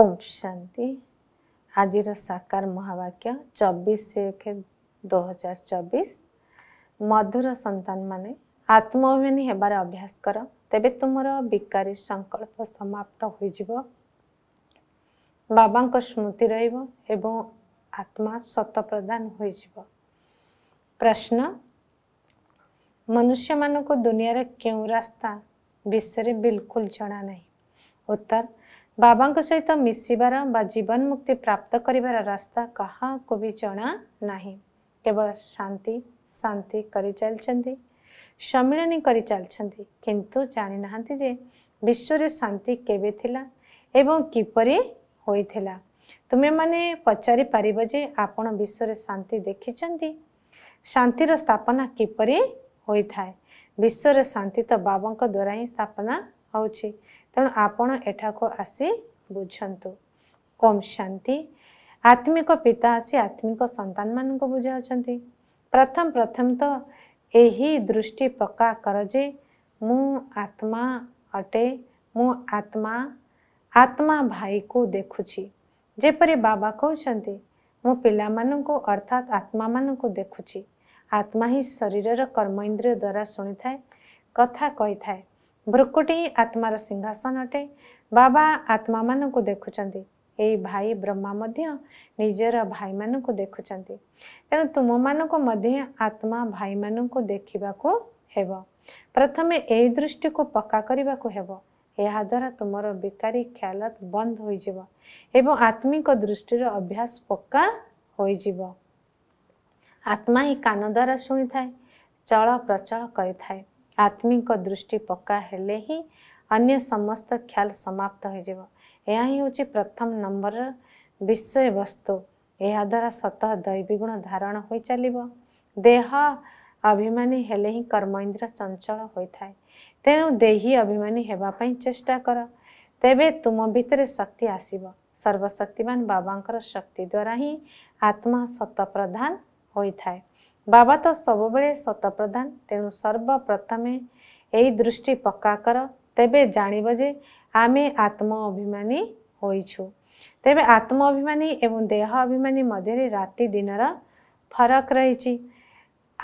ओम शांति आज साकार महावाक्य चबीस एक दो हजार चबिस मधुर सतान मान आत्माभिमानी होबार अभ्यास कर तेब तुम विकारी संकल्प समाप्त हो बाबा स्मृति एवं आत्मा सत प्रदान हो प्रश्न मनुष्य मान दुनिया क्यों रास्ता विषय बिल्कुल जना ना उत्तर बाबा सहित मिसार व जीवन मुक्ति प्राप्त करार रास्ता कहा को भी जना ना केवल शांति शांति कर सम्मिनी कर किंतु जानी ना विश्व शांति केपर हो तुम्हें पचारि पार जे आप विश्व शांति देखी शांतिर स्थापना किपर हो होश्वर शांति तो बाबा द्वारा ही स्थापना हो त आपण आसी आसि बुझन्तु शान्ति आत्मिक पिता आसी आत्मिक सन्तन म बुझाउँछ प्रथम प्रथम त यही दृष्टि पक्का पका मु आत्मा अटे मु आत्मा आत्मा जे परे बाबा कि म पामा अर्थात आत्मा मखु आत्मा हिँड शरीर कर्म द्वारा कर्मइन्द्रियद्वारा शुए ବୃକୁଟି ଆତ୍ମାର ସିଂହାସନ ଅଟେ ବାବା ଆତ୍ମାମାନଙ୍କୁ ଦେଖୁଛନ୍ତି ଏହି ଭାଇ ବ୍ରହ୍ମା ମଧ୍ୟ ନିଜର ଭାଇମାନଙ୍କୁ ଦେଖୁଛନ୍ତି ତେଣୁ ତୁମମାନଙ୍କୁ ମଧ୍ୟ ଆତ୍ମା ଭାଇମାନଙ୍କୁ ଦେଖିବାକୁ ହେବ ପ୍ରଥମେ ଏହି ଦୃଷ୍ଟିକୁ ପକ୍କା କରିବାକୁ ହେବ ଏହାଦ୍ୱାରା ତୁମର ବେକାରୀ ଖ୍ୟାଲତ ବନ୍ଦ ହୋଇଯିବ ଏବଂ ଆତ୍ମିକ ଦୃଷ୍ଟିର ଅଭ୍ୟାସ ପକ୍କା ହୋଇଯିବ ଆତ୍ମା ହିଁ କାନ ଦ୍ୱାରା ଶୁଣିଥାଏ ଚଳ ପ୍ରଚଳ କରିଥାଏ आत्मिक दृष्टि पक्का ही अन्य समस्त ख्याल समाप्त हो प्रथम नंबर विषय वस्तु यहाँ सतह दैवी गुण धारण हो चल देह अभिमानी हेले ही कर्म इंद्र चंचल होता है तेणु देही अभिमानी होगाप चेष्टा कर तेरे तुम भितर शक्ति आसव सर्वशक्तिमान बाबा शक्ति द्वारा ही आत्मा सत प्रधान होता है ବାବା ତ ସବୁବେଳେ ସତ ପ୍ରଧାନ ତେଣୁ ସର୍ବପ୍ରଥମେ ଏଇ ଦୃଷ୍ଟି ପକ୍କା କର ତେବେ ଜାଣିବ ଯେ ଆମେ ଆତ୍ମ ଅଭିମାନୀ ହୋଇଛୁ ତେବେ ଆତ୍ମ ଅଭିମାନୀ ଏବଂ ଦେହ ଅଭିମାନୀ ମଧ୍ୟରେ ରାତି ଦିନର ଫରକ ରହିଛି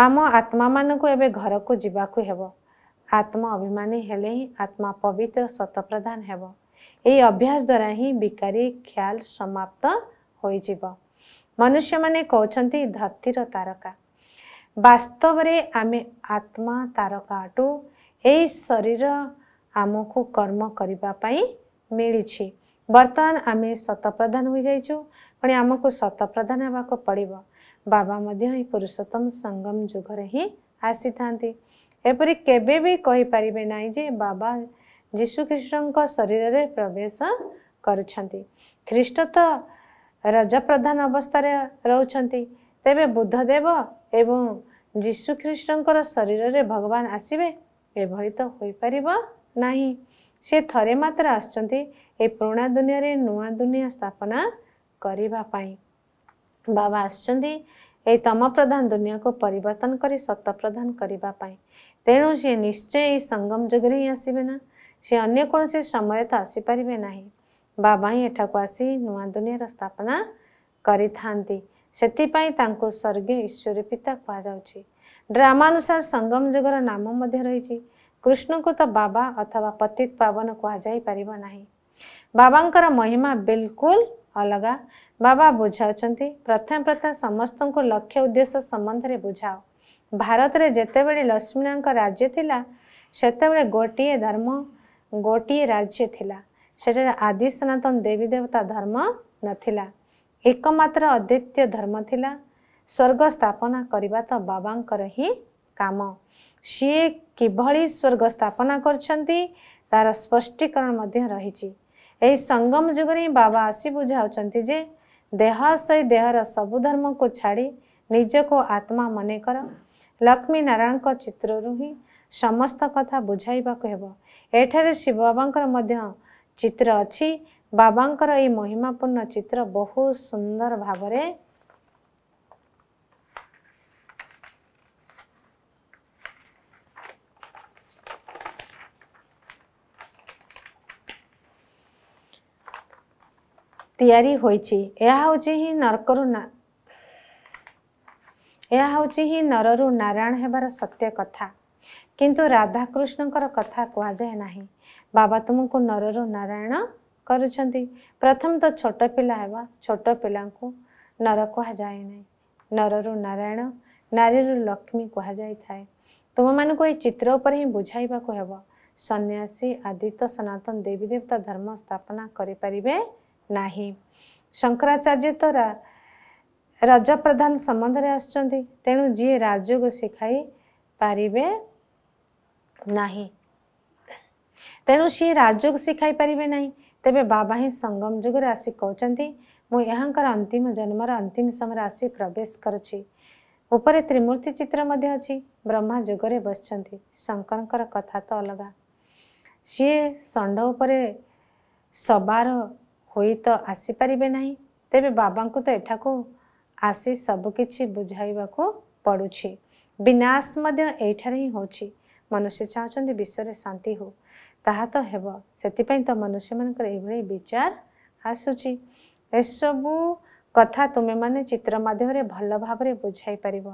ଆମ ଆତ୍ମାମାନଙ୍କୁ ଏବେ ଘରକୁ ଯିବାକୁ ହେବ ଆତ୍ମ ଅଭିମାନୀ ହେଲେ ହିଁ ଆତ୍ମା ପବିତ୍ର ସତପ୍ରଧାନ ହେବ ଏହି ଅଭ୍ୟାସ ଦ୍ୱାରା ହିଁ ବିକାରୀ ଖ୍ୟାଲ ସମାପ୍ତ ହୋଇଯିବ ମନୁଷ୍ୟମାନେ କହୁଛନ୍ତି ଧରତୀର ତାରକା ବାସ୍ତବରେ ଆମେ ଆତ୍ମା ତାରକାଠୁ ଏହି ଶରୀର ଆମକୁ କର୍ମ କରିବା ପାଇଁ ମିଳିଛି ବର୍ତ୍ତମାନ ଆମେ ଶତପ୍ରଧାନ ହୋଇଯାଇଛୁ ପୁଣି ଆମକୁ ଶତପ୍ରଧାନ ହେବାକୁ ପଡ଼ିବ ବାବା ମଧ୍ୟ ଏହି ପୁରୁଷୋତ୍ତମ ସଙ୍ଗମ ଯୁଗରେ ହିଁ ଆସିଥାନ୍ତି ଏପରି କେବେ ବି କହିପାରିବେ ନାହିଁ ଯେ ବାବା ଯୀଶୁଖ୍ରୀଷ୍ଟଙ୍କ ଶରୀରରେ ପ୍ରବେଶ କରୁଛନ୍ତି ଖ୍ରୀଷ୍ଟ ତ ରଜପ୍ରଧାନ ଅବସ୍ଥାରେ ରହୁଛନ୍ତି ତେବେ ବୁଦ୍ଧଦେବ ଏବଂ ଯୀଶୁଖ୍ରୀଷ୍ଟଙ୍କର ଶରୀରରେ ଭଗବାନ ଆସିବେ ଏଭଳି ତ ହୋଇପାରିବ ନାହିଁ ସେ ଥରେ ମାତ୍ର ଆସିଛନ୍ତି ଏ ପୁରୁଣା ଦୁନିଆରେ ନୂଆ ଦୁନିଆ ସ୍ଥାପନା କରିବା ପାଇଁ ବାବା ଆସିଛନ୍ତି ଏଇ ତମ ପ୍ରଧାନ ଦୁନିଆକୁ ପରିବର୍ତ୍ତନ କରି ସତ ପ୍ରଧାନ କରିବା ପାଇଁ ତେଣୁ ସିଏ ନିଶ୍ଚୟ ଏଇ ସଙ୍ଗମ ଯୁଗରେ ହିଁ ଆସିବେ ନା ସେ ଅନ୍ୟ କୌଣସି ସମୟରେ ତ ଆସିପାରିବେ ନାହିଁ ବାବା ହିଁ ଏଠାକୁ ଆସି ନୂଆ ଦୁନିଆର ସ୍ଥାପନା କରିଥାନ୍ତି ସେଥିପାଇଁ ତାଙ୍କୁ ସ୍ୱର୍ଗୀୟ ଈଶ୍ୱରୀ ପିତା କୁହାଯାଉଛି ଡ୍ରାମାନୁସାର ସଙ୍ଗମ ଯୁଗର ନାମ ମଧ୍ୟ ରହିଛି କୃଷ୍ଣଙ୍କୁ ତ ବାବା ଅଥବା ପତିତ ପାବନ କୁହାଯାଇପାରିବ ନାହିଁ ବାବାଙ୍କର ମହିମା ବିଲକୁଲ ଅଲଗା ବାବା ବୁଝାଉଛନ୍ତି ପ୍ରଥମେ ପ୍ରଥମେ ସମସ୍ତଙ୍କୁ ଲକ୍ଷ୍ୟ ଉଦ୍ଦେଶ୍ୟ ସମ୍ବନ୍ଧରେ ବୁଝାଅ ଭାରତରେ ଯେତେବେଳେ ଲକ୍ଷ୍ମୀନାରାୟଣଙ୍କ ରାଜ୍ୟ ଥିଲା ସେତେବେଳେ ଗୋଟିଏ ଧର୍ମ ଗୋଟିଏ ରାଜ୍ୟ ଥିଲା ସେଠାରେ ଆଦି ସନାତନ ଦେବୀ ଦେବତା ଧର୍ମ ନଥିଲା ଏକମାତ୍ର ଅଦ୍ୱିତୀୟ ଧର୍ମ ଥିଲା ସ୍ୱର୍ଗ ସ୍ଥାପନା କରିବା ତ ବାବାଙ୍କର ହିଁ କାମ ସିଏ କିଭଳି ସ୍ୱର୍ଗ ସ୍ଥାପନା କରିଛନ୍ତି ତା'ର ସ୍ପଷ୍ଟୀକରଣ ମଧ୍ୟ ରହିଛି ଏହି ସଙ୍ଗମ ଯୁଗରେ ହିଁ ବାବା ଆସି ବୁଝାଉଛନ୍ତି ଯେ ଦେହ ସହିତ ଦେହର ସବୁ ଧର୍ମକୁ ଛାଡ଼ି ନିଜକୁ ଆତ୍ମା ମନେ କର ଲକ୍ଷ୍ମୀ ନାରାୟଣଙ୍କ ଚିତ୍ରରୁ ହିଁ ସମସ୍ତ କଥା ବୁଝାଇବାକୁ ହେବ ଏଠାରେ ଶିବ ବାବାଙ୍କର ମଧ୍ୟ ଚିତ୍ର ଅଛି ବାବାଙ୍କର ଏଇ ମହିମାପୂର୍ଣ୍ଣ ଚିତ୍ର ବହୁତ ସୁନ୍ଦର ଭାବରେ ତିଆରି ହୋଇଛି ଏହା ହେଉଛି ହିଁ ନର୍କରୁ ଏହା ହେଉଛି ହିଁ ନରରୁ ନାରାୟଣ ହେବାର ସତ୍ୟ କଥା କିନ୍ତୁ ରାଧାକୃଷ୍ଣଙ୍କର କଥା କୁହାଯାଏ ନାହିଁ ବାବା ତୁମକୁ ନରରୁ ନାରାୟଣ करुँच प्रथम तो छोट पा छोट पा नर कह जाए ना नर रु नारायण नारी रु लक्ष्मी कह जाए तुम मान को चित्र उपर ही बुझाइवाक सन्यासी आदित्य सनातन देवी देवता धर्म स्थापना करें ना शंकराचार्य तो रज प्रधान सम्बन्धे आसु जी राजयोग शिखाई पारे ना तेणु सी राजयोग शिखाई पारे ना ତେବେ ବାବା ହିଁ ସଙ୍ଗମ ଯୁଗରେ ଆସି କହୁଛନ୍ତି ମୁଁ ଏହାଙ୍କର ଅନ୍ତିମ ଜନ୍ମର ଅନ୍ତିମ ସମୟରେ ଆସି ପ୍ରବେଶ କରୁଛି ଉପରେ ତ୍ରିମୂର୍ତ୍ତି ଚିତ୍ର ମଧ୍ୟ ଅଛି ବ୍ରହ୍ମା ଯୁଗରେ ବସିଛନ୍ତି ଶଙ୍କରଙ୍କର କଥା ତ ଅଲଗା ସିଏ ଷଣ୍ଢ ଉପରେ ସବାର ହୋଇ ତ ଆସିପାରିବେ ନାହିଁ ତେବେ ବାବାଙ୍କୁ ତ ଏଠାକୁ ଆସି ସବୁକିଛି ବୁଝାଇବାକୁ ପଡ଼ୁଛି ବିନାଶ ମଧ୍ୟ ଏଇଠାରେ ହିଁ ହେଉଛି ମନୁଷ୍ୟ ଚାହୁଁଛନ୍ତି ବିଶ୍ୱରେ ଶାନ୍ତି ହେଉ ତାହା ତ ହେବ ସେଥିପାଇଁ ତ ମନୁଷ୍ୟମାନଙ୍କର ଏଇଭଳି ବିଚାର ଆସୁଛି ଏସବୁ କଥା ତୁମେମାନେ ଚିତ୍ର ମାଧ୍ୟମରେ ଭଲ ଭାବରେ ବୁଝାଇ ପାରିବ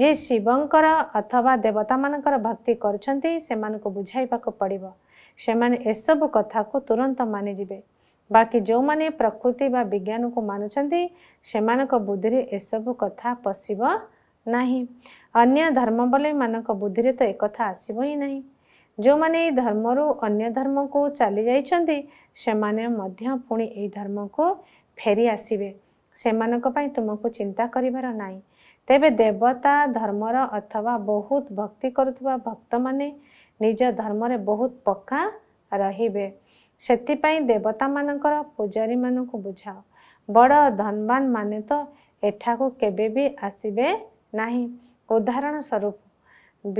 ଯିଏ ଶିବଙ୍କର ଅଥବା ଦେବତାମାନଙ୍କର ଭକ୍ତି କରୁଛନ୍ତି ସେମାନଙ୍କୁ ବୁଝାଇବାକୁ ପଡ଼ିବ ସେମାନେ ଏସବୁ କଥାକୁ ତୁରନ୍ତ ମାନିଯିବେ ବାକି ଯେଉଁମାନେ ପ୍ରକୃତି ବା ବିଜ୍ଞାନକୁ ମାନୁଛନ୍ତି ସେମାନଙ୍କ ବୁଦ୍ଧିରେ ଏସବୁ କଥା ପଶିବ ନାହିଁ ଅନ୍ୟ ଧର୍ମବଲୀମାନଙ୍କ ବୁଦ୍ଧିରେ ତ ଏକଥା ଆସିବ ହିଁ ନାହିଁ ଯେଉଁମାନେ ଏଇ ଧର୍ମରୁ ଅନ୍ୟ ଧର୍ମକୁ ଚାଲି ଯାଇଛନ୍ତି ସେମାନେ ମଧ୍ୟ ପୁଣି ଏଇ ଧର୍ମକୁ ଫେରି ଆସିବେ ସେମାନଙ୍କ ପାଇଁ ତୁମକୁ ଚିନ୍ତା କରିବାର ନାହିଁ ତେବେ ଦେବତା ଧର୍ମର ଅଥବା ବହୁତ ଭକ୍ତି କରୁଥିବା ଭକ୍ତମାନେ ନିଜ ଧର୍ମରେ ବହୁତ ପକ୍କା ରହିବେ ସେଥିପାଇଁ ଦେବତାମାନଙ୍କର ପୂଜାରୀମାନଙ୍କୁ ବୁଝାଅ ବଡ଼ ଧନବାନ ମାନେ ତ ଏଠାକୁ କେବେ ବି ଆସିବେ ନାହିଁ ଉଦାହରଣ ସ୍ୱରୂପ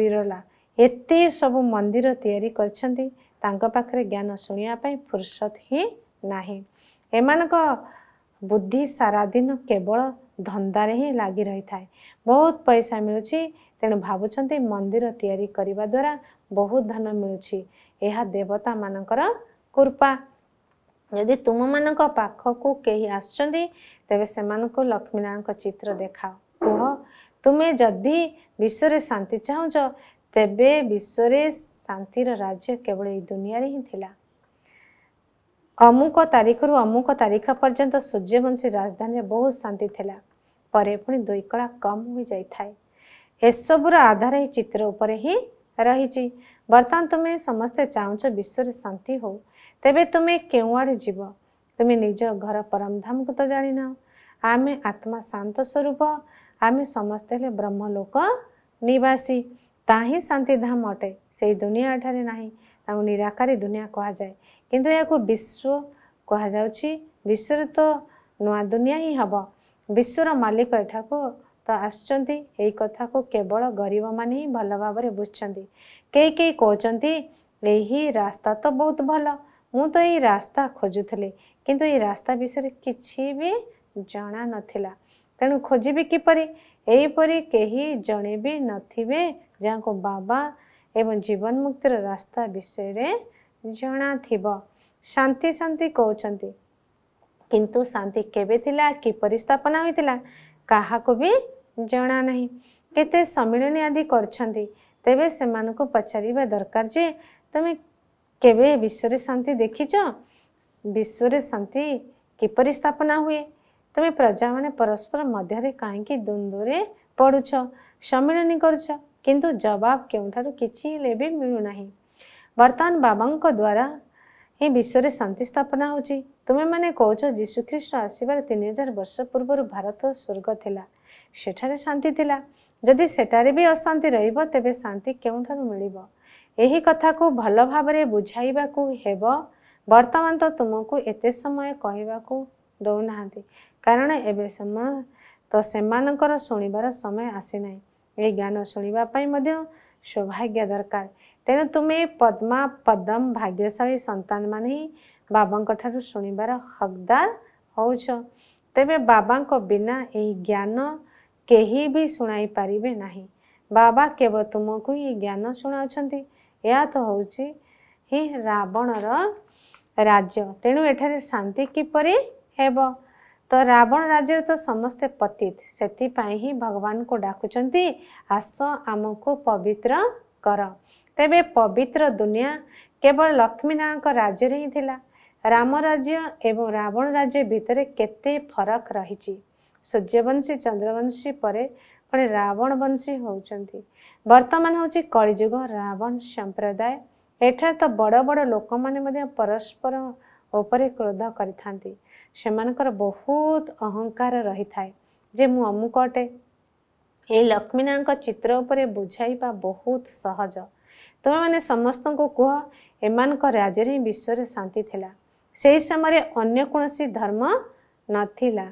ବିରଲା एत सब मंदिर या ज्ञान शुणापी फुर्सत ही ना एम बुद्धि सारा दिन केवल धंदार ही लग रही था बहुत पैसा मिलूँ तेणु भावुंट मंदिर या द्वारा बहुत धन मिलूँ यह देवता मान कृपा यदि तुम मान पाख मानक आसे से लक्ष्मीनारायण चित्र देखाओ कह तुम्हें जदि विश्व शांति चाहू ତେବେ ବିଶ୍ୱରେ ଶାନ୍ତିର ରାଜ୍ୟ କେବଳ ଏଇ ଦୁନିଆରେ ହିଁ ଥିଲା ଅମୁକ ତାରିଖରୁ ଅମୁକ ତାରିଖ ପର୍ଯ୍ୟନ୍ତ ସୂର୍ଯ୍ୟବଂଶୀ ରାଜଧାନୀରେ ବହୁତ ଶାନ୍ତି ଥିଲା ପରେ ପୁଣି ଦୁଇ କଳା କମ୍ ହୋଇଯାଇଥାଏ ଏସବୁର ଆଧାର ଏହି ଚିତ୍ର ଉପରେ ହିଁ ରହିଛି ବର୍ତ୍ତମାନ ତୁମେ ସମସ୍ତେ ଚାହୁଁଛ ବିଶ୍ୱରେ ଶାନ୍ତି ହେଉ ତେବେ ତୁମେ କେଉଁଆଡ଼େ ଯିବ ତୁମେ ନିଜ ଘର ପରମଧାମକୁ ତ ଜାଣିନ ଆମେ ଆତ୍ମା ଶାନ୍ତ ସ୍ୱରୂପ ଆମେ ସମସ୍ତେ ହେଲେ ବ୍ରହ୍ମଲୋକ ନିବାସୀ ତାହା ହିଁ ଶାନ୍ତିଧାମ ଅଟେ ସେହି ଦୁନିଆ ଏଠାରେ ନାହିଁ ତାଙ୍କୁ ନିରାକାରୀ ଦୁନିଆ କୁହାଯାଏ କିନ୍ତୁ ଏହାକୁ ବିଶ୍ୱ କୁହାଯାଉଛି ବିଶ୍ୱରେ ତ ନୂଆ ଦୁନିଆ ହିଁ ହେବ ବିଶ୍ୱର ମାଲିକ ଏଠାକୁ ତ ଆସୁଛନ୍ତି ଏହି କଥାକୁ କେବଳ ଗରିବମାନେ ହିଁ ଭଲ ଭାବରେ ବୁଝୁଛନ୍ତି କେହି କେହି କହୁଛନ୍ତି ଏହି ରାସ୍ତା ତ ବହୁତ ଭଲ ମୁଁ ତ ଏହି ରାସ୍ତା ଖୋଜୁଥିଲି କିନ୍ତୁ ଏହି ରାସ୍ତା ବିଷୟରେ କିଛି ବି ଜଣା ନଥିଲା ତେଣୁ ଖୋଜିବି କିପରି ଏହିପରି କେହି ଜଣେ ବି ନଥିବେ जहाँ को बाबा एवं जीवन मुक्ति रास्ता विषय जना थ शांति शांति कौन किंतु शांति के थिला किपर स्थापना होता क्या भी जना ना के सम्मिलन आदि कर से पचार दरकार जे तुम्हें के विश्व शांति देखीच विश्व शांति किपर स्थापना हुए तुम्हें प्रजा मैंने परस्पर मध्य कहीं द्वंद्व पढ़ु सम्मिलनी कर କିନ୍ତୁ ଜବାବ କେଉଁଠାରୁ କିଛି ହେଲେ ବି ମିଳୁନାହିଁ ବର୍ତ୍ତମାନ ବାବାଙ୍କ ଦ୍ୱାରା ହିଁ ବିଶ୍ୱରେ ଶାନ୍ତି ସ୍ଥାପନା ହେଉଛି ତୁମେମାନେ କହୁଛ ଯୀଶୁଖ୍ରୀଷ୍ଟ ଆସିବାର ତିନି ହଜାର ବର୍ଷ ପୂର୍ବରୁ ଭାରତ ସ୍ୱର୍ଗ ଥିଲା ସେଠାରେ ଶାନ୍ତି ଥିଲା ଯଦି ସେଠାରେ ବି ଅଶାନ୍ତି ରହିବ ତେବେ ଶାନ୍ତି କେଉଁଠାରୁ ମିଳିବ ଏହି କଥାକୁ ଭଲ ଭାବରେ ବୁଝାଇବାକୁ ହେବ ବର୍ତ୍ତମାନ ତ ତୁମକୁ ଏତେ ସମୟ କହିବାକୁ ଦେଉନାହାନ୍ତି କାରଣ ଏବେ ସମୟ ତ ସେମାନଙ୍କର ଶୁଣିବାର ସମୟ ଆସିନାହିଁ ଏହି ଜ୍ଞାନ ଶୁଣିବା ପାଇଁ ମଧ୍ୟ ସୌଭାଗ୍ୟ ଦରକାର ତେଣୁ ତୁମେ ପଦ୍ମା ପଦମ ଭାଗ୍ୟଶାଳୀ ସନ୍ତାନମାନେ ହିଁ ବାବାଙ୍କ ଠାରୁ ଶୁଣିବାର ହକଦାର ହେଉଛ ତେବେ ବାବାଙ୍କ ବିନା ଏହି ଜ୍ଞାନ କେହି ବି ଶୁଣାଇ ପାରିବେ ନାହିଁ ବାବା କେବଳ ତୁମକୁ ହିଁ ଜ୍ଞାନ ଶୁଣାଉଛନ୍ତି ଏହା ତ ହେଉଛି ହିଁ ରାବଣର ରାଜ୍ୟ ତେଣୁ ଏଠାରେ ଶାନ୍ତି କିପରି ହେବ ତ ରାବଣ ରାଜ୍ୟରେ ତ ସମସ୍ତେ ପତିତ ସେଥିପାଇଁ ହିଁ ଭଗବାନଙ୍କୁ ଡାକୁଛନ୍ତି ଆସ ଆମକୁ ପବିତ୍ର କର ତେବେ ପବିତ୍ର ଦୁନିଆ କେବଳ ଲକ୍ଷ୍ମୀନାଥଙ୍କ ରାଜ୍ୟରେ ହିଁ ଥିଲା ରାମ ରାଜ୍ୟ ଏବଂ ରାବଣ ରାଜ୍ୟ ଭିତରେ କେତେ ଫରକ ରହିଛି ସୂର୍ଯ୍ୟବଂଶୀ ଚନ୍ଦ୍ରବଂଶୀ ପରେ ପୁଣି ରାବଣ ବଂଶୀ ହେଉଛନ୍ତି ବର୍ତ୍ତମାନ ହେଉଛି କଳିଯୁଗ ରାବଣ ସମ୍ପ୍ରଦାୟ ଏଠାରେ ତ ବଡ଼ ବଡ଼ ଲୋକମାନେ ମଧ୍ୟ ପରସ୍ପର ଉପରେ କ୍ରୋଧ କରିଥାନ୍ତି ସେମାନଙ୍କର ବହୁତ ଅହଙ୍କାର ରହିଥାଏ ଯେ ମୁଁ ଅମୁକ ଅଟେ ଏହି ଲକ୍ଷ୍ମୀନାଙ୍କ ଚିତ୍ର ଉପରେ ବୁଝାଇବା ବହୁତ ସହଜ ତୁମେମାନେ ସମସ୍ତଙ୍କୁ କୁହ ଏମାନଙ୍କ ରାଜ୍ୟରେ ହିଁ ବିଶ୍ୱରେ ଶାନ୍ତି ଥିଲା ସେହି ସମୟରେ ଅନ୍ୟ କୌଣସି ଧର୍ମ ନଥିଲା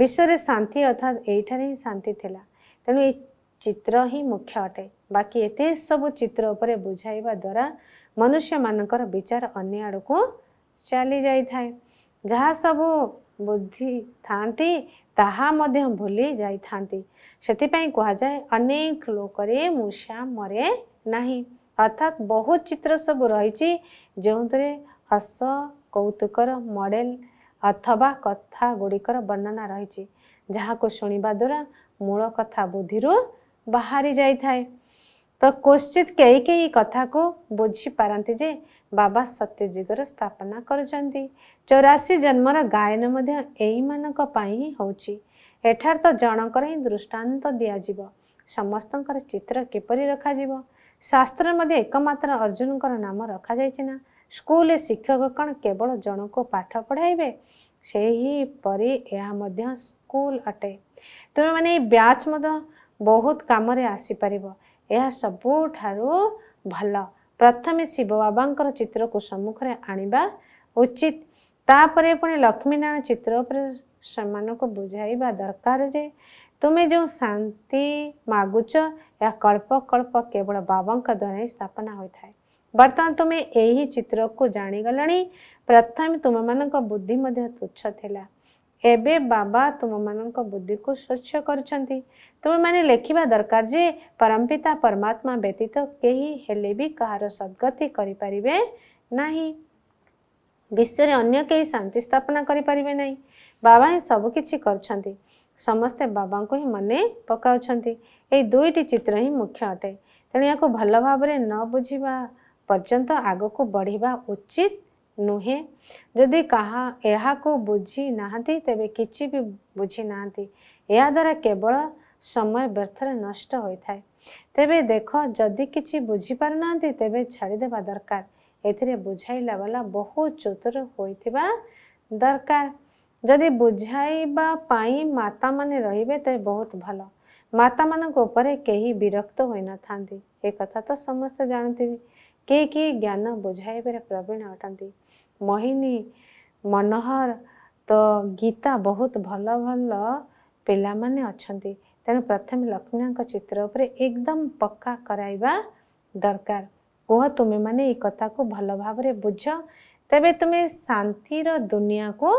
ବିଶ୍ୱରେ ଶାନ୍ତି ଅର୍ଥାତ୍ ଏଇଠାରେ ହିଁ ଶାନ୍ତି ଥିଲା ତେଣୁ ଏଇ ଚିତ୍ର ହିଁ ମୁଖ୍ୟ ଅଟେ ବାକି ଏତେ ସବୁ ଚିତ୍ର ଉପରେ ବୁଝାଇବା ଦ୍ୱାରା ମନୁଷ୍ୟମାନଙ୍କର ବିଚାର ଅନ୍ୟ ଆଡ଼କୁ ଚାଲିଯାଇଥାଏ जहाँ सब बुद्धि था ता भूली जाती से कहुए अनेक लोक मूषा मरे ना अर्थात बहुत चित्र सब रही जो थे हस कौतुक मडेल अथवा कथा गुड़िकर वर्णना रही को शुणा द्वारा मूल कथा बुद्धि बाहरी जाए तो क्वश्चित कई कई कथा को बुझी पारती ବାବା ସତ୍ୟଜୀବର ସ୍ଥାପନା କରୁଛନ୍ତି ଚଉରାଶି ଜନ୍ମର ଗାୟନ ମଧ୍ୟ ଏଇମାନଙ୍କ ପାଇଁ ହିଁ ହେଉଛି ଏଠାରେ ତ ଜଣଙ୍କର ହିଁ ଦୃଷ୍ଟାନ୍ତ ଦିଆଯିବ ସମସ୍ତଙ୍କର ଚିତ୍ର କିପରି ରଖାଯିବ ଶାସ୍ତ୍ରରେ ମଧ୍ୟ ଏକମାତ୍ର ଅର୍ଜୁନଙ୍କର ନାମ ରଖାଯାଇଛି ନା ସ୍କୁଲରେ ଶିକ୍ଷକ କ'ଣ କେବଳ ଜଣଙ୍କୁ ପାଠ ପଢ଼ାଇବେ ସେହିପରି ଏହା ମଧ୍ୟ ସ୍କୁଲ ଅଟେ ତୁମେମାନେ ଏଇ ବ୍ୟାଚ୍ ମଧ୍ୟ ବହୁତ କାମରେ ଆସିପାରିବ ଏହା ସବୁଠାରୁ ଭଲ ପ୍ରଥମେ ଶିବ ବାବାଙ୍କର ଚିତ୍ରକୁ ସମ୍ମୁଖରେ ଆଣିବା ଉଚିତ ତାପରେ ପୁଣି ଲକ୍ଷ୍ମୀନାରାୟଣ ଚିତ୍ର ଉପରେ ସେମାନଙ୍କୁ ବୁଝାଇବା ଦରକାର ଯେ ତୁମେ ଯେଉଁ ଶାନ୍ତି ମାଗୁଛ ଏହା କଳ୍ପକଳ୍ପ କେବଳ ବାବାଙ୍କ ଦ୍ୱାରା ହିଁ ସ୍ଥାପନା ହୋଇଥାଏ ବର୍ତ୍ତମାନ ତୁମେ ଏହି ଚିତ୍ରକୁ ଜାଣିଗଲଣି ପ୍ରଥମେ ତୁମମାନଙ୍କ ବୁଦ୍ଧି ମଧ୍ୟ ତୁଚ୍ଛ ଥିଲା एबे बाबा तुम मान बुद्धि को स्वच्छ कर तुम्हें दरकार जे परम पिता परमात्मा व्यतीत कहीं हेले भी कहार सद्गति करें विश्व अग कहीं शांति स्थापना करें बाबा ही सबकि समस्ते बाबा को ही मन पका दुईटी चित्र ही मुख्य अटे तेणु यह भल भाव न बुझा पर्यटन आग को बढ़िया उचित नुहे जदि कहा बुझी ना तेज कि बुझी ना द्वारा केवल समय व्यर्थ नष्ट होता है तेज देख जदि कि बुझीप तेज छाड़देव दरकार ए बुझाला वाला बहुत चतुर हो दरकार जदि बुझाई माता मान रे तेज बहुत भल माता मानी विरक्त हो न था एक तो समस्त जानते कि ज्ञान बुझाइबार प्रवीण अटंती मोहिनी मनोहर तो गीता बहुत भल भल पाने अच्छा तेणु प्रथम लक्ष्मी चित्र पर एकदम पक्का कराइवा दरकार कह तुम्हें मैंने कथा को भल भाव बुझ तबे तुम्हें शांतिर दुनिया को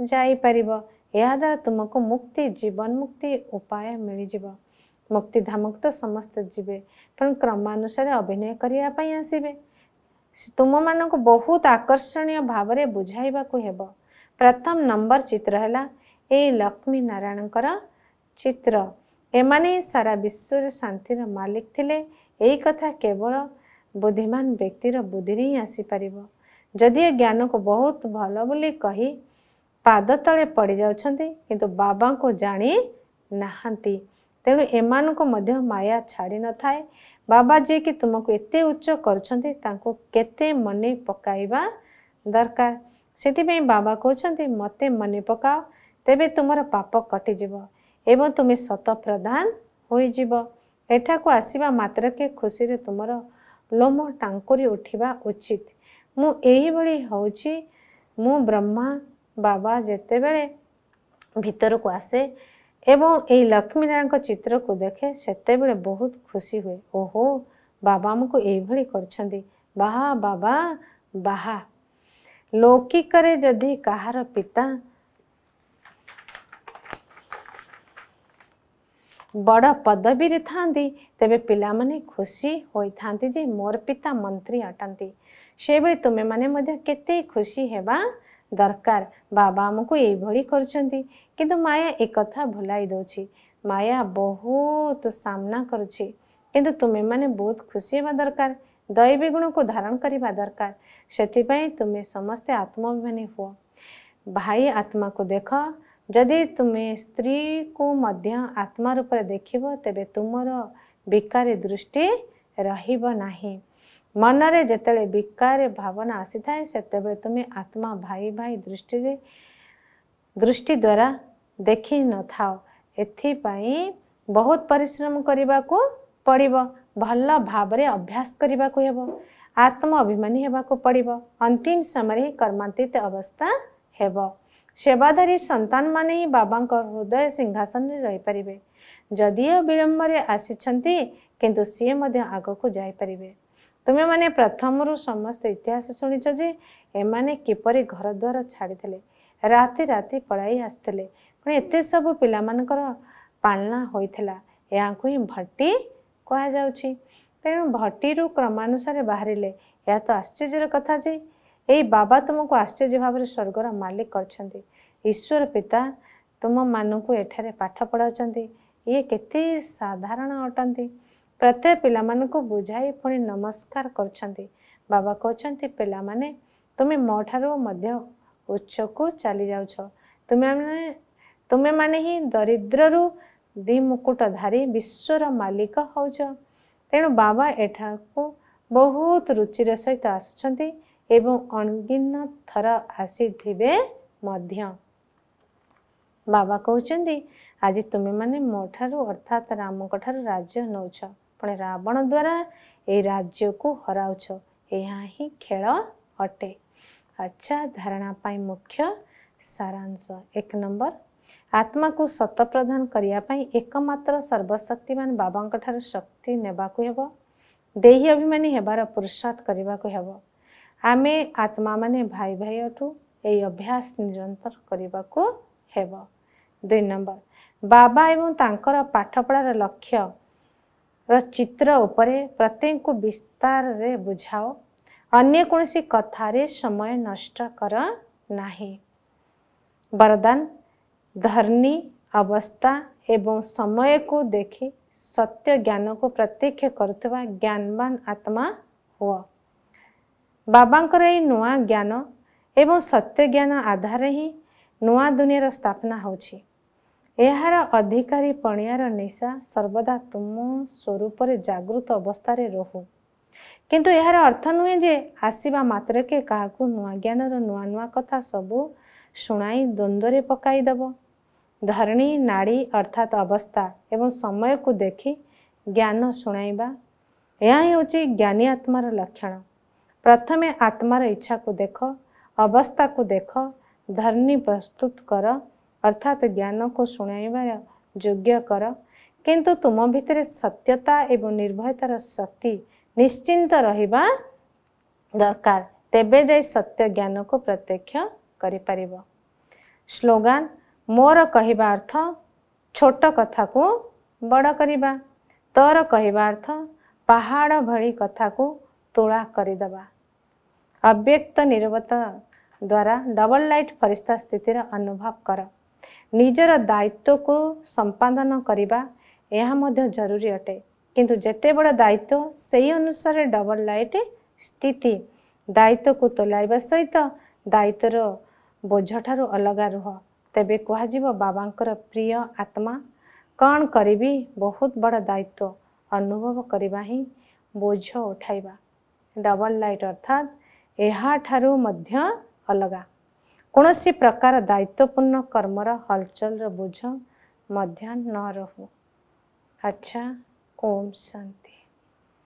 जापर यहाँ तुमको मुक्ति जीवन मुक्ति उपाय मिलज तो समस्त जीवे पर क्रमानुसार अभिनय करने आसवे ତୁମମାନଙ୍କୁ ବହୁତ ଆକର୍ଷଣୀୟ ଭାବରେ ବୁଝାଇବାକୁ ହେବ ପ୍ରଥମ ନମ୍ବର ଚିତ୍ର ହେଲା ଏଇ ଲକ୍ଷ୍ମୀ ନାରାୟଣଙ୍କର ଚିତ୍ର ଏମାନେ ସାରା ବିଶ୍ୱରେ ଶାନ୍ତିର ମାଲିକ ଥିଲେ ଏହି କଥା କେବଳ ବୁଦ୍ଧିମାନ ବ୍ୟକ୍ତିର ବୁଦ୍ଧିରେ ହିଁ ଆସିପାରିବ ଯଦିଓ ଜ୍ଞାନକୁ ବହୁତ ଭଲ ବୋଲି କହି ପାଦ ତଳେ ପଡ଼ିଯାଉଛନ୍ତି କିନ୍ତୁ ବାବାଙ୍କୁ ଜାଣି ନାହାନ୍ତି ତେଣୁ ଏମାନଙ୍କୁ ମଧ୍ୟ ମାୟା ଛାଡ଼ିନଥାଏ ବାବା ଯିଏକି ତୁମକୁ ଏତେ ଉଚ୍ଚ କରୁଛନ୍ତି ତାଙ୍କୁ କେତେ ମନେ ପକାଇବା ଦରକାର ସେଥିପାଇଁ ବାବା କହୁଛନ୍ତି ମୋତେ ମନେ ପକାଅ ତେବେ ତୁମର ପାପ କଟିଯିବ ଏବଂ ତୁମେ ସତ ପ୍ରଧାନ ହୋଇଯିବ ଏଠାକୁ ଆସିବା ମାତ୍ରକେ ଖୁସିରେ ତୁମର ଲୋମ ଟାଙ୍କୁରି ଉଠିବା ଉଚିତ ମୁଁ ଏହିଭଳି ହେଉଛି ମୁଁ ବ୍ରହ୍ମା ବାବା ଯେତେବେଳେ ଭିତରକୁ ଆସେ ଏବଂ ଏଇ ଲକ୍ଷ୍ମୀନାରାୟଣଙ୍କ ଚିତ୍ରକୁ ଦେଖେ ସେତେବେଳେ ବହୁତ ଖୁସି ହୁଏ ଓହୋ ବାବା ଆମକୁ ଏଇଭଳି କରିଛନ୍ତି ବାହା ବାବା ବାହା ଲୌକିକରେ ଯଦି କାହାର ପିତା ବଡ଼ ପଦବୀରେ ଥାନ୍ତି ତେବେ ପିଲାମାନେ ଖୁସି ହୋଇଥାନ୍ତି ଯେ ମୋର ପିତା ମନ୍ତ୍ରୀ ଅଟନ୍ତି ସେଭଳି ତୁମେମାନେ ମଧ୍ୟ କେତେ ଖୁସି ହେବା ଦରକାର ବାବା ଆମକୁ ଏଇଭଳି କରୁଛନ୍ତି किंतु माया एक भूलाई दौर माया बहुत सामना करुच्चु तुम्हें माने बहुत खुशी होगा दरकार दैवी गुण को धारण करवा दरकार से तुम्हें समस्ते आत्माभिमानी हुआ भाई आत्मा को देख जदि तुम्हें स्त्री को मध्य आत्मा रूप से देख तेरे तुम विकारी दृष्टि रहा मनरे जिते विकार भावना आसी थाए से तुम्हें आत्मा भाई भाई दृष्टि दृष्टि द्वारा ଦେଖିନଥାଉ ଏଥିପାଇଁ ବହୁତ ପରିଶ୍ରମ କରିବାକୁ ପଡ଼ିବ ଭଲ ଭାବରେ ଅଭ୍ୟାସ କରିବାକୁ ହେବ ଆତ୍ମ ଅଭିମାନୀ ହେବାକୁ ପଡ଼ିବ ଅନ୍ତିମ ସମୟରେ ହିଁ କର୍ମାତୀତ ଅବସ୍ଥା ହେବ ସେବାଧାରୀ ସନ୍ତାନମାନେ ହିଁ ବାବାଙ୍କ ହୃଦୟ ସିଂହାସନରେ ରହିପାରିବେ ଯଦିଓ ବିଳମ୍ବରେ ଆସିଛନ୍ତି କିନ୍ତୁ ସିଏ ମଧ୍ୟ ଆଗକୁ ଯାଇପାରିବେ ତୁମେମାନେ ପ୍ରଥମରୁ ସମସ୍ତେ ଇତିହାସ ଶୁଣିଛ ଯେ ଏମାନେ କିପରି ଘରଦ୍ୱାର ଛାଡ଼ିଥିଲେ ରାତି ରାତି ପଳାଇ ଆସିଥିଲେ એતે સબ પિલા મન કો પાળના હોઈ થલા યા કોઈ ભટ્ટી કવા જાઉ ચી તૈ ભટ્ટી રો ક્રમ અનુસાર બહાર લે યા તો આશ્ચર્યર કથા છે એય બાબા તમકો આશ્ચર્યભાવ રે સ્વર્ગ રા માલિક કરછંતે ઈશ્વર પિતા તમ મન કો એઠરે પાઠ પઢાવછંતે યે કેતિ સાધારણ ઓટંતે પ્રત્યે પિલા મન કો બુજાઈ પણ નમસ્કાર કરછંતે બાબા કછંતે પિલા મને તમે મોઠારો મધ્ય ઉચ્છો કો ચાલી જાઉ છો તમે અમને ତୁମେମାନେ ହିଁ ଦରିଦ୍ରରୁ ଦି ମୁକୁଟ ଧାରି ବିଶ୍ୱର ମାଲିକ ହେଉଛ ତେଣୁ ବାବା ଏଠାକୁ ବହୁତ ରୁଚିର ସହିତ ଆସୁଛନ୍ତି ଏବଂ ଅଣଗିନ ଥର ଆସିଥିବେ ମଧ୍ୟ ବାବା କହୁଛନ୍ତି ଆଜି ତୁମେମାନେ ମୋ ଠାରୁ ଅର୍ଥାତ୍ ରାମଙ୍କଠାରୁ ରାଜ୍ୟ ନେଉଛ ପୁଣି ରାବଣ ଦ୍ୱାରା ଏଇ ରାଜ୍ୟକୁ ହରାଉଛ ଏହା ହିଁ ଖେଳ ଅଟେ ଆଚ୍ଛା ଧାରଣା ପାଇଁ ମୁଖ୍ୟ ସାରାଂଶ ଏକ ନମ୍ବର ଆତ୍ମାକୁ ସତ ପ୍ରଦାନ କରିବା ପାଇଁ ଏକମାତ୍ର ସର୍ବଶକ୍ତିମାନ ବାବାଙ୍କ ଠାରୁ ଶକ୍ତି ନେବାକୁ ହେବ ଦେହି ଅଭିମାନୀ ହେବାର ପୁରୁଷାର୍ଥ କରିବାକୁ ହେବ ଆମେ ଆତ୍ମାମାନେ ଭାଇ ଭାଇ ଅଠୁ ଏହି ଅଭ୍ୟାସ ନିରନ୍ତର କରିବାକୁ ହେବ ଦୁଇ ନମ୍ବର ବାବା ଏବଂ ତାଙ୍କର ପାଠପଢ଼ାର ର ଚିତ୍ର ଉପରେ ପ୍ରତ୍ୟେକଙ୍କୁ ବିସ୍ତାରରେ ବୁଝାଅ ଅନ୍ୟ କୌଣସି କଥାରେ ସମୟ ନଷ୍ଟ କର ନାହିଁ ବରଦାନ ଧର୍ମୀ ଅବସ୍ଥା ଏବଂ ସମୟକୁ ଦେଖି ସତ୍ୟ ଜ୍ଞାନକୁ ପ୍ରତ୍ୟକ୍ଷ କରୁଥିବା ଜ୍ଞାନବାନ ଆତ୍ମା ହୁଅ ବାବାଙ୍କର ଏଇ ନୂଆ ଜ୍ଞାନ ଏବଂ ସତ୍ୟ ଜ୍ଞାନ ଆଧାରରେ ହିଁ ନୂଆ ଦୁନିଆର ସ୍ଥାପନା ହେଉଛି ଏହାର ଅଧିକାରୀ ପଣିଆର ନିଶା ସର୍ବଦା ତୁମ ସ୍ୱରୂପରେ ଜାଗୃତ ଅବସ୍ଥାରେ ରହୁ କିନ୍ତୁ ଏହାର ଅର୍ଥ ନୁହେଁ ଯେ ଆସିବା ମାତ୍ରକେ କାହାକୁ ନୂଆ ଜ୍ଞାନର ନୂଆ ନୂଆ କଥା ସବୁ ଶୁଣାଇ ଦ୍ୱନ୍ଦ୍ୱରେ ପକାଇଦେବ धरणी नाड़ी अर्थात अवस्था एवं समय को देख ज्ञान शुणा यह हूँ ज्ञानी आत्मार लक्षण प्रथम आत्मार इच्छा को देख अवस्था को देख धरणी प्रस्तुत कर अर्थात ज्ञान को शुणवार योग्य कर किंतु तुम भितर सत्यता एवं निर्भयतार शक्ति निश्चिंत रहा दरकार तेब जाए सत्य ज्ञान को प्रत्यक्ष कर स्लोगान ମୋର କହିବା ଅର୍ଥ ଛୋଟ କଥାକୁ ବଡ଼ କରିବା ତୋର କହିବା ଅର୍ଥ ପାହାଡ଼ ଭଳି କଥାକୁ ତୁଳା କରିଦେବା ଅବ୍ୟକ୍ତ ନିରବତ ଦ୍ୱାରା ଡବଲ୍ ଲାଇଟ୍ ଫରିସ୍ତା ସ୍ଥିତିର ଅନୁଭବ କର ନିଜର ଦାୟିତ୍ୱକୁ ସମ୍ପାଦନ କରିବା ଏହା ମଧ୍ୟ ଜରୁରୀ ଅଟେ କିନ୍ତୁ ଯେତେବେଳେ ଦାୟିତ୍ୱ ସେହି ଅନୁସାରେ ଡବଲ୍ ଲାଇଟ୍ ସ୍ଥିତି ଦାୟିତ୍ୱକୁ ତୋଲାଇବା ସହିତ ଦାୟିତ୍ୱର ବୋଝଠାରୁ ଅଲଗା ରୁହ ତେବେ କୁହାଯିବ ବାବାଙ୍କର ପ୍ରିୟ ଆତ୍ମା କ'ଣ କରିବି ବହୁତ ବଡ଼ ଦାୟିତ୍ୱ ଅନୁଭବ କରିବା ହିଁ ବୋଝ ଉଠାଇବା ଡବଲ ଲାଇଟ୍ ଅର୍ଥାତ୍ ଏହାଠାରୁ ମଧ୍ୟ ଅଲଗା କୌଣସି ପ୍ରକାର ଦାୟିତ୍ୱପୂର୍ଣ୍ଣ କର୍ମର ହଲଚଲର ବୋଝ ମଧ୍ୟ ନ ରହୁ ଆଚ୍ଛା ଓମ୍ ଶାନ୍ତି